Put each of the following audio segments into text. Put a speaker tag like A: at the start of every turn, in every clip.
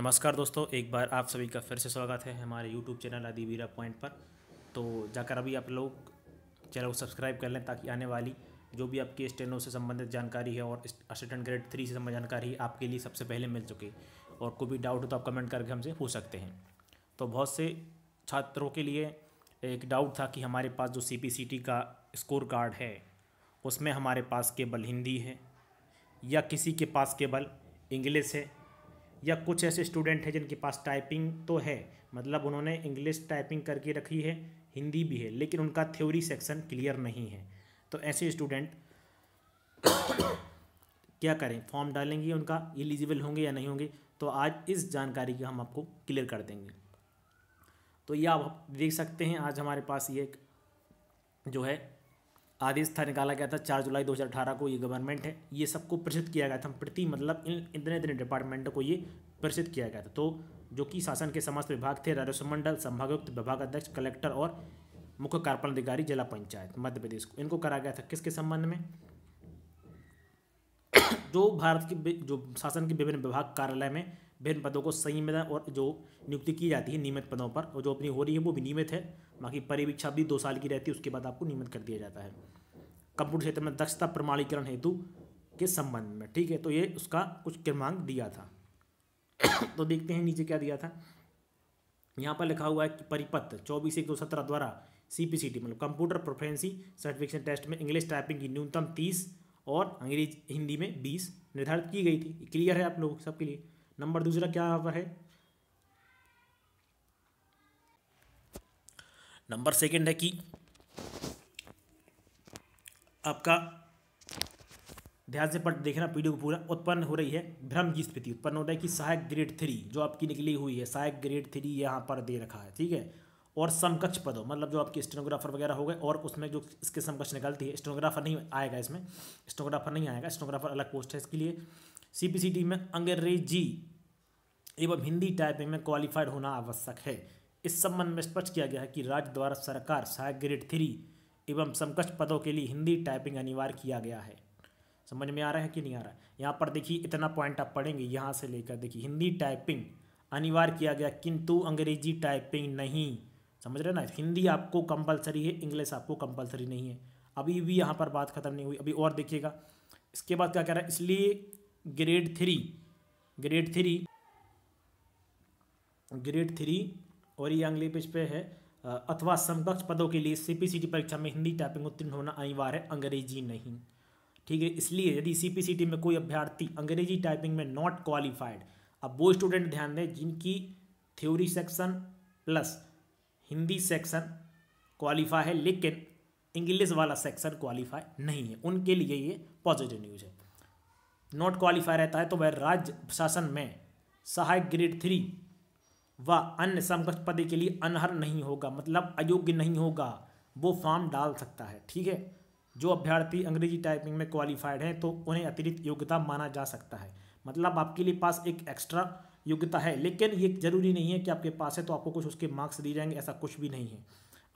A: नमस्कार दोस्तों एक बार आप सभी का फिर से स्वागत है हमारे यूट्यूब चैनल आदिवीरा पॉइंट पर तो जाकर अभी आप लोग चैनल को सब्सक्राइब कर लें ताकि आने वाली जो भी आपकी स्टेनो से संबंधित जानकारी है और असिस्टेंट ग्रेड थ्री से संबंधित जानकारी आपके लिए सबसे पहले मिल चुके और कोई भी डाउट हो तो आप कमेंट करके हमसे पूछ सकते हैं तो बहुत से छात्रों के लिए एक डाउट था कि हमारे पास जो सी का स्कोर कार्ड है उसमें हमारे पास केवल हिंदी है या किसी के पास केवल इंग्लिश है या कुछ ऐसे स्टूडेंट हैं जिनके पास टाइपिंग तो है मतलब उन्होंने इंग्लिश टाइपिंग करके रखी है हिंदी भी है लेकिन उनका थ्योरी सेक्शन क्लियर नहीं है तो ऐसे स्टूडेंट क्या करें फॉर्म डालेंगे उनका एलिजिबल होंगे या नहीं होंगे तो आज इस जानकारी की हम आपको क्लियर कर देंगे तो ये आप देख सकते हैं आज हमारे पास ये जो है आदेश था निकाला गया था चार जुलाई 2018 को ये गवर्नमेंट है ये सबको प्रसिद्ध किया गया था प्रति मतलब इन इतने इतने डिपार्टमेंट को ये प्रसिद्ध किया गया था तो जो कि शासन के समस्त विभाग थे राजस्व मंडल संभागयुक्त विभाग अध्यक्ष कलेक्टर और मुख्य कार्यपालन अधिकारी जिला पंचायत मध्य प्रदेश को इनको करा गया था किसके संबंध में जो भारत के जो शासन के विभिन्न विभाग कार्यालय में विभिन्न पदों को संयमित और जो नियुक्ति की जाती है नियमित पदों पर और जो अपनी हो रही है वो भी नियमित है बाकी परिवीक्षा भी दो साल की रहती है उसके बाद आपको नियमित कर दिया जाता है कंप्यूटर क्षेत्र में दक्षता प्रमाणीकरण हेतु के संबंध में ठीक है तो ये उसका कुछ क्रमांक दिया था तो देखते हैं नीचे क्या दिया था यहाँ पर लिखा हुआ है कि परिपत्र चौबीस एक दो सत्रह द्वारा सी पी सी टी मतलब कंप्यूटर प्रोफेंसी सर्टिफिकेशन टेस्ट में इंग्लिश टाइपिंग की न्यूनतम तीस और अंग्रेजी हिंदी में बीस निर्धारित की गई थी क्लियर है आप लोगों सबके लिए नंबर दूसरा क्या यहाँ पर है नंबर सेकंड है कि आपका ध्यान से पढ़ देखना पीडियो को पूरा उत्पन्न हो रही है भ्रम की स्थिति उत्पन्न हो रहा है कि सहायक ग्रेड थ्री जो आपकी निकली हुई है सहायक ग्रेड थ्री यहाँ पर दे रखा है ठीक है और समकक्ष पदों मतलब जो आपके स्टेनोग्राफर वगैरह हो गए और उसमें जो इसके समकक्ष निकलती है स्टेनोग्राफर नहीं आएगा इसमें स्टेनोग्राफर नहीं आएगा स्टेनोग्राफर अलग पोस्ट है इसके लिए सीपीसीटी में अंग्रेजी एवं हिंदी टाइपिंग में क्वालिफाइड होना आवश्यक है इस संबंध में स्पष्ट किया गया है कि राज्य द्वारा सरकार सहायक ग्रेड थ्री एवं समकक्ष पदों के लिए हिंदी टाइपिंग अनिवार्य किया गया है समझ में आ रहा है कि नहीं आ रहा है यहाँ पर देखिए इतना पॉइंट आप पढ़ेंगे यहाँ से लेकर देखिए हिंदी टाइपिंग अनिवार्य किया गया किंतु अंग्रेजी टाइपिंग नहीं समझ रहे ना हिंदी आपको कंपलसरी है इंग्लिश आपको कंपलसरी नहीं है अभी भी यहाँ पर बात खत्म नहीं हुई अभी और देखिएगा इसके बाद क्या कह रहा है इसलिए grade three grade three grade three और ये अगले पेज पे है अथवा समकक्ष पदों के लिए सीपीसीटी परीक्षा में हिंदी टाइपिंग उत्तीर्ण होना अनिवार्य है अंग्रेजी नहीं ठीक है इसलिए यदि सीपीसीटी में कोई अभ्यर्थी अंग्रेजी टाइपिंग में नॉट क्वालिफाइड अब वो स्टूडेंट ध्यान दें जिनकी theory section plus Hindi section qualify है लेकिन इंग्लिश वाला सेक्शन क्वालिफाई नहीं है उनके लिए ये पॉजिटिव न्यूज़ है नॉट क्वालिफाई रहता है तो वह राज्य शासन में सहायक ग्रेड थ्री व अन्य समकक्ष पद के लिए अनहर नहीं होगा मतलब अयोग्य नहीं होगा वो फॉर्म डाल सकता है ठीक है जो अभ्यर्थी अंग्रेजी टाइपिंग में क्वालिफाइड हैं तो उन्हें अतिरिक्त योग्यता माना जा सकता है मतलब आपके लिए पास एक एक्स्ट्रा योग्यता है लेकिन ये जरूरी नहीं है कि आपके पास है तो आपको कुछ उसके मार्क्स दिए जाएंगे ऐसा कुछ भी नहीं है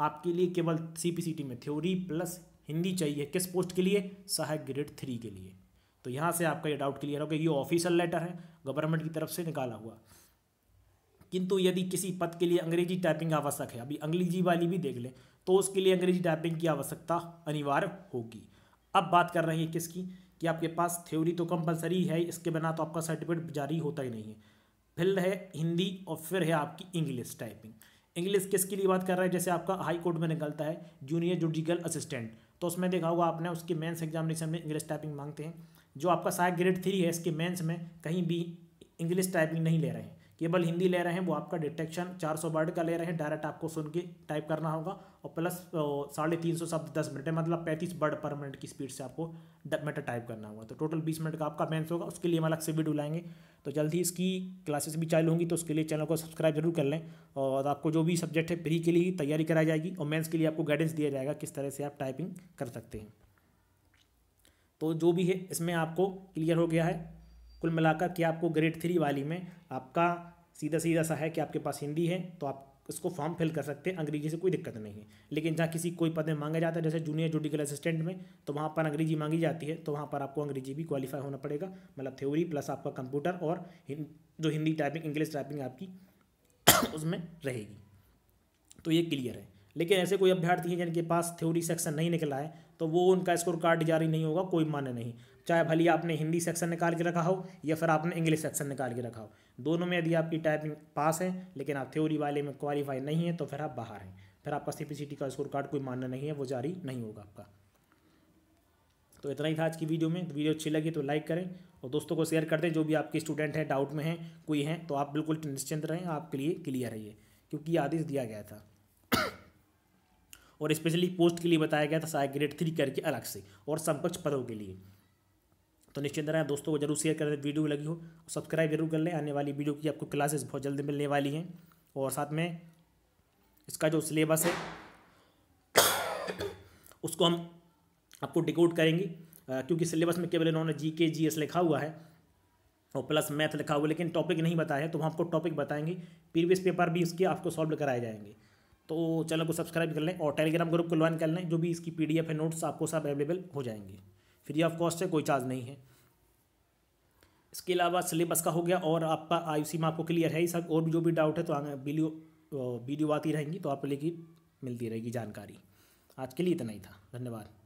A: आपके लिए केवल सी में थ्योरी प्लस हिंदी चाहिए किस पोस्ट के लिए सहायक ग्रेड थ्री के लिए तो यहाँ से आपका ये डाउट क्लियर होगा ये ऑफिशियल लेटर है गवर्नमेंट की तरफ से निकाला हुआ किंतु यदि किसी पद के लिए अंग्रेजी टाइपिंग आवश्यक है अभी अंग्रेजी वाली भी देख लें तो उसके लिए अंग्रेजी टाइपिंग की आवश्यकता अनिवार्य होगी अब बात कर रहे हैं किसकी कि आपके पास थ्योरी तो कंपलसरी है इसके बिना तो आपका सर्टिफिकेट जारी होता ही नहीं है फिर है हिंदी और फिर है आपकी इंग्लिश टाइपिंग इंग्लिश किसके लिए बात कर रहे हैं जैसे आपका हाई कोर्ट में निकलता है जूनियर जुडिकल असिस्टेंट तो उसमें देखा होगा आपने उसके मेंस एग्जामिनेशन में इंग्लिश टाइपिंग मांगते हैं जो आपका सहायक ग्रेड थ्री है इसके मेंस में कहीं भी इंग्लिश टाइपिंग नहीं ले रहे हैं केवल हिंदी ले रहे हैं वो आपका डिटेक्शन 400 वर्ड का ले रहे हैं डायरेक्ट आपको सुन के टाइप करना होगा और प्लस साढ़े तीन सौ शब्द दस मिनट मतलब पैंतीस वर्ड पर मिनट की स्पीड से आपको मेटर टाइप करना होगा तो टोटल बीस मिनट का आपका मेंस होगा उसके लिए हम अलग से वीडियो लाएंगे तो जल्द ही इसकी क्लासेस भी चालू होंगी तो उसके लिए चैनल को सब्सक्राइब जरूर कर लें और आपको जो भी सब्जेक्ट है फ्री के लिए तैयारी कराई जाएगी और मेन्स के लिए आपको गाइडेंस दिया जाएगा किस तरह से आप टाइपिंग कर सकते हैं तो जो भी है इसमें आपको क्लियर हो गया है कुल मिलाकर कि आपको ग्रेड थ्री वाली में आपका सीधा सीधा सा है कि आपके पास हिंदी है तो आप इसको फॉर्म फिल कर सकते हैं अंग्रेजी से कोई दिक्कत नहीं है लेकिन जहाँ किसी कोई पद में मांगा जाता है जैसे जूनियर जुडिकल असिस्टेंट में तो वहाँ पर अंग्रेजी मांगी जाती है तो वहाँ पर आपको अंग्रेजी भी क्वालिफाई होना पड़ेगा मतलब थ्योरी प्लस आपका कंप्यूटर और जो हिंदी टाइपिंग इंग्लिश टाइपिंग आपकी उसमें रहेगी तो ये क्लियर है लेकिन ऐसे कोई अभ्यर्थी हैं जिनके पास थ्योरी सेक्शन नहीं निकला है तो वो उनका स्कोर कार्ड जारी नहीं होगा कोई मान्य नहीं चाहे भले आपने हिंदी सेक्शन निकाल के रखा हो या फिर आपने इंग्लिश सेक्शन निकाल के रखा हो दोनों में यदि आपकी टाइपिंग पास है लेकिन आप थ्योरी वाले में क्वालिफाई नहीं है तो फिर आप बाहर हैं फिर आपका सी का स्कोर कार्ड कोई मानना नहीं है वो जारी नहीं होगा आपका तो इतना ही था आज की वीडियो में तो वीडियो अच्छी लगी तो लाइक करें और दोस्तों को शेयर कर दें जो भी आपके स्टूडेंट हैं डाउट में हैं कोई हैं तो आप बिल्कुल निश्चिंत रहें आपके लिए क्लियर है ये क्योंकि ये आदेश दिया गया था और स्पेशली पोस्ट के लिए बताया गया था सहायक ग्रेड थ्री करके अलग से और समकक्ष पदों के लिए तो निश्चित रहें दोस्तों को जरूर शेयर कर दें वीडियो लगी हो सब्सक्राइब जरूर कर लें आने वाली वीडियो की आपको क्लासेस बहुत जल्दी मिलने वाली हैं और साथ में इसका जो सिलेबस है उसको हम आपको डिकोड करेंगे क्योंकि सिलेबस में केवल इन्होंने जी के जी एस लिखा हुआ है और प्लस मैथ लिखा हुआ लेकिन टॉपिक नहीं बताया तो हम आपको टॉपिक बताएंगे प्रीवियस पेपर भी उसके आपको सॉल्व कराए जाएंगे तो चैनल को सब्सक्राइब कर लें और टेलीग्राम ग्रुप को ज्वाइन कर लें जो भी इसकी पीडीएफ है नोट्स आपको सब अवेलेबल हो जाएंगे फ्री ऑफ कॉस्ट है कोई चार्ज नहीं है इसके अलावा सिलेबस का हो गया और आपका आई में आपको क्लियर है ही सब और भी जो भी डाउट है तो आगे वीडियो वीडियो आती रहेंगी तो आप लेकिन मिलती रहेगी जानकारी आज के लिए इतना ही था धन्यवाद